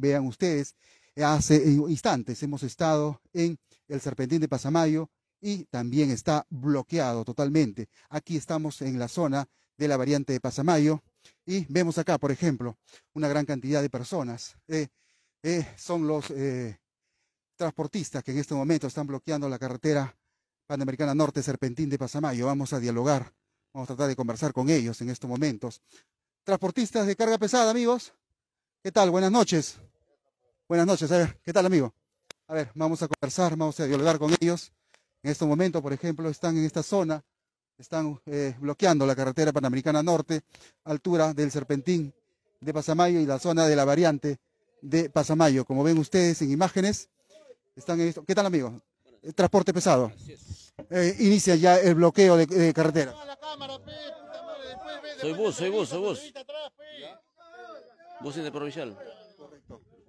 Vean ustedes, hace instantes hemos estado en el Serpentín de Pasamayo y también está bloqueado totalmente. Aquí estamos en la zona de la variante de Pasamayo y vemos acá, por ejemplo, una gran cantidad de personas. Eh, eh, son los eh, transportistas que en este momento están bloqueando la carretera Panamericana Norte Serpentín de Pasamayo. Vamos a dialogar, vamos a tratar de conversar con ellos en estos momentos. Transportistas de carga pesada, amigos. ¿Qué tal? Buenas noches. Buenas noches, a ver, ¿qué tal amigo? A ver, vamos a conversar, vamos a dialogar con ellos. En este momento, por ejemplo, están en esta zona, están eh, bloqueando la carretera panamericana norte, altura del Serpentín de Pasamayo y la zona de la variante de Pasamayo. Como ven ustedes en imágenes, están en esto. ¿Qué tal amigo? Eh, transporte pesado. Eh, inicia ya el bloqueo de, carretera. Soy vos, soy vos, soy vos. Vos interprovincial.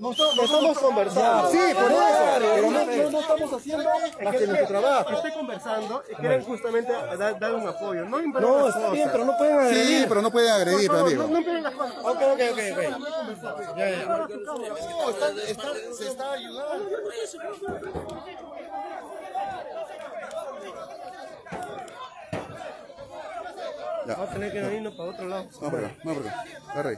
no, estamos conversando. Sí, por eso. No, no, estamos haciendo que nuestro trabajo. Estoy conversando y quieren justamente dar, un apoyo. No, no bien, pero no pueden agredir. Sí, pero no pueden agredir, amigo. No, no las cosas. Ok, ok, ok. okay. Ya, ya. No, está, está, se está ayudando. Ya. Vamos a tener que irnos para otro lado. Vamos por acá, vamos por acá. Agarra ahí.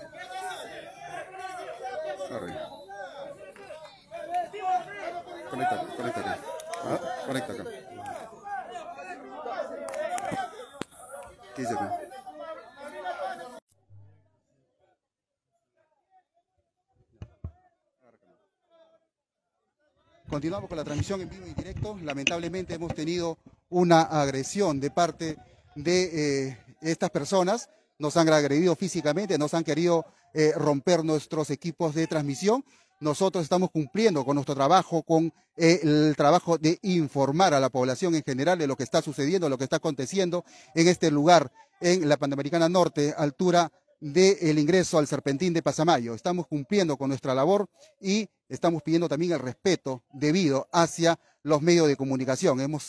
Continuamos con la transmisión en vivo y directo. Lamentablemente hemos tenido una agresión de parte de eh, estas personas. Nos han agredido físicamente, nos han querido eh, romper nuestros equipos de transmisión nosotros estamos cumpliendo con nuestro trabajo, con eh, el trabajo de informar a la población en general de lo que está sucediendo, lo que está aconteciendo en este lugar, en la Panamericana Norte, altura del ingreso al Serpentín de Pasamayo. Estamos cumpliendo con nuestra labor y estamos pidiendo también el respeto debido hacia los medios de comunicación. Hemos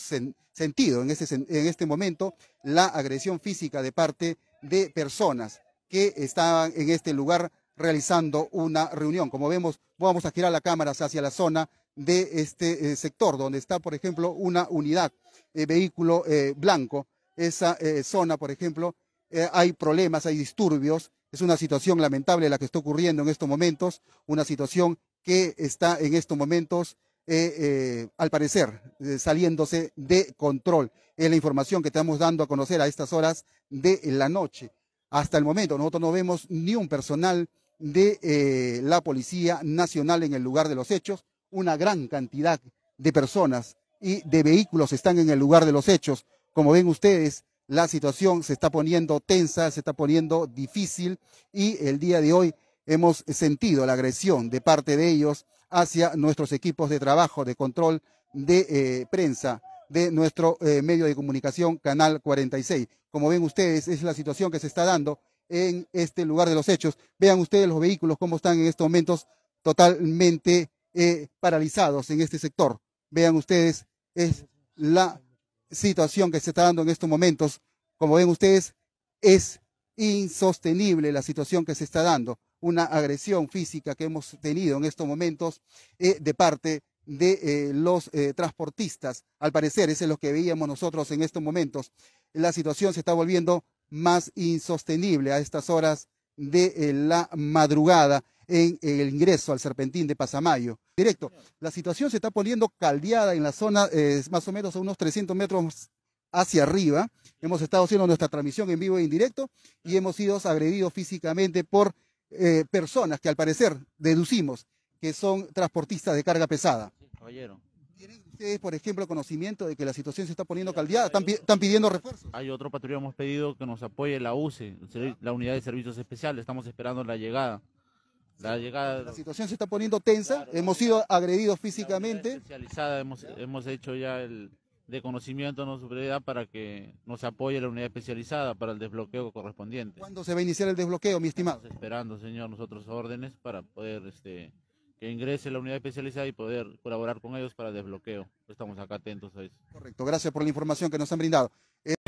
sentido en, en este momento la agresión física de parte de personas que estaban en este lugar realizando una reunión. Como vemos, vamos a girar las cámaras hacia la zona de este eh, sector, donde está, por ejemplo, una unidad, eh, vehículo eh, blanco. Esa zona, por ejemplo, hay problemas, hay disturbios. Es una situación lamentable la que está ocurriendo en estos momentos, una situación que está en estos momentos, al parecer, saliéndose de control. Es la información que estamos dando a conocer a estas horas de la noche. Hasta el momento, nosotros no vemos ni un personal de eh, la Policía Nacional en el lugar de los hechos. Una gran cantidad de personas y de vehículos están en el lugar de los hechos. Como ven ustedes, la situación se está poniendo tensa, se está poniendo difícil y el día de hoy hemos sentido la agresión de parte de ellos hacia nuestros equipos de trabajo, de control de eh, prensa, de nuestro eh, medio de comunicación, Canal 46. Como ven ustedes, es la situación que se está dando en este lugar de los hechos. Vean ustedes los vehículos cómo están en estos momentos totalmente eh, paralizados en este sector. Vean ustedes es la situación que se está dando en estos momentos. Como ven ustedes, es insostenible la situación que se está dando. Una agresión física que hemos tenido en estos momentos eh, de parte de eh, los transportistas. Al parecer, ese es lo que veíamos nosotros en estos momentos. La situación se está volviendo más insostenible a estas horas de eh, la madrugada en el ingreso al Serpentín de Pasamayo. Directo, la situación se está poniendo caldeada en la zona, eh, más o menos a unos 300 metros hacia arriba. Hemos estado haciendo nuestra transmisión en vivo e indirecto y hemos sido agredidos físicamente por eh, personas que al parecer deducimos que son transportistas de carga pesada. ¿Tienen ustedes, por ejemplo, conocimiento de que la situación se está poniendo caldeada? ¿Están, pidiendo refuerzos? Hay otro patrullero, hemos pedido que nos apoye la UCE, la Unidad de Servicios Especiales. Estamos esperando la llegada. La, llegada... la situación se está poniendo tensa, hemos sido agredidos físicamente. especializada, hemos, hemos hecho ya el de conocimiento a nuestra para que nos apoye la unidad especializada para el desbloqueo correspondiente. ¿Cuándo se va a iniciar el desbloqueo, mi estimado? Estamos esperando, señor, nosotros órdenes para poder este, que ingrese la unidad especializada y poder colaborar con ellos para desbloqueo. Estamos acá atentos a eso. Correcto, gracias por la información que nos han brindado. Eh,